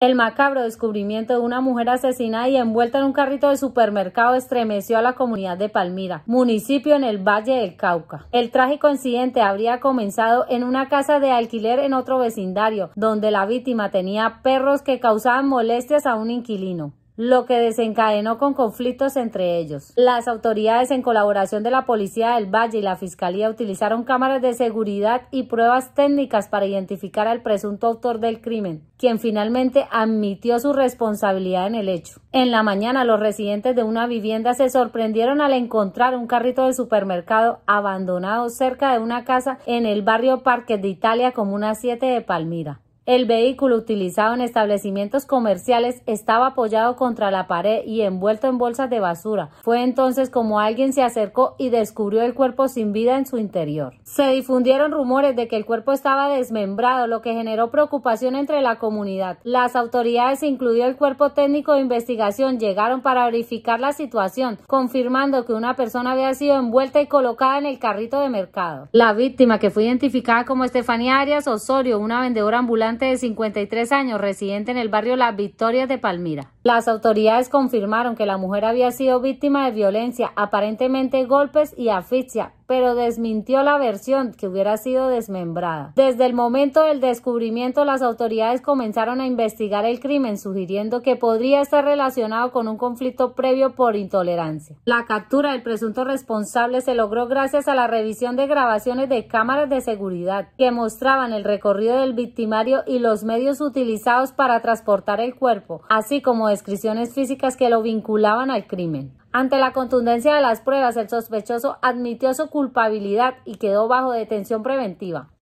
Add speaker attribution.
Speaker 1: El macabro descubrimiento de una mujer asesinada y envuelta en un carrito de supermercado estremeció a la comunidad de Palmira, municipio en el Valle del Cauca. El trágico incidente habría comenzado en una casa de alquiler en otro vecindario, donde la víctima tenía perros que causaban molestias a un inquilino lo que desencadenó con conflictos entre ellos. Las autoridades en colaboración de la Policía del Valle y la Fiscalía utilizaron cámaras de seguridad y pruebas técnicas para identificar al presunto autor del crimen, quien finalmente admitió su responsabilidad en el hecho. En la mañana los residentes de una vivienda se sorprendieron al encontrar un carrito de supermercado abandonado cerca de una casa en el barrio Parque de Italia, Comuna 7 de Palmira. El vehículo utilizado en establecimientos comerciales estaba apoyado contra la pared y envuelto en bolsas de basura. Fue entonces como alguien se acercó y descubrió el cuerpo sin vida en su interior. Se difundieron rumores de que el cuerpo estaba desmembrado, lo que generó preocupación entre la comunidad. Las autoridades, incluido el cuerpo técnico de investigación, llegaron para verificar la situación, confirmando que una persona había sido envuelta y colocada en el carrito de mercado. La víctima, que fue identificada como Estefanía Arias Osorio, una vendedora ambulante, de 53 años residente en el barrio la victoria de Palmira. Las autoridades confirmaron que la mujer había sido víctima de violencia, aparentemente golpes y asfixia, pero desmintió la versión que hubiera sido desmembrada. Desde el momento del descubrimiento, las autoridades comenzaron a investigar el crimen, sugiriendo que podría estar relacionado con un conflicto previo por intolerancia. La captura del presunto responsable se logró gracias a la revisión de grabaciones de cámaras de seguridad que mostraban el recorrido del victimario y los medios utilizados para transportar el cuerpo, así como descripciones físicas que lo vinculaban al crimen. Ante la contundencia de las pruebas, el sospechoso admitió su culpabilidad y quedó bajo detención preventiva.